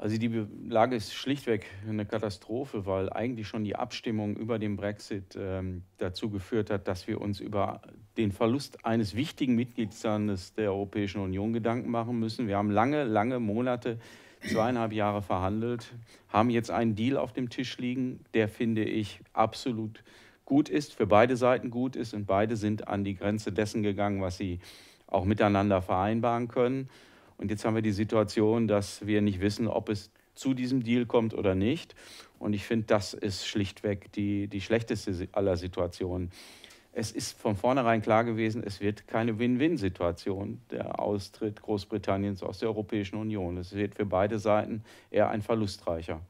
Also die Lage ist schlichtweg eine Katastrophe, weil eigentlich schon die Abstimmung über den Brexit ähm, dazu geführt hat, dass wir uns über den Verlust eines wichtigen Mitgliedslandes der Europäischen Union Gedanken machen müssen. Wir haben lange, lange Monate, zweieinhalb Jahre verhandelt, haben jetzt einen Deal auf dem Tisch liegen, der finde ich absolut gut ist, für beide Seiten gut ist und beide sind an die Grenze dessen gegangen, was sie auch miteinander vereinbaren können. Und jetzt haben wir die Situation, dass wir nicht wissen, ob es zu diesem Deal kommt oder nicht. Und ich finde, das ist schlichtweg die, die schlechteste aller Situationen. Es ist von vornherein klar gewesen, es wird keine Win-Win-Situation, der Austritt Großbritanniens aus der Europäischen Union. Es wird für beide Seiten eher ein verlustreicher.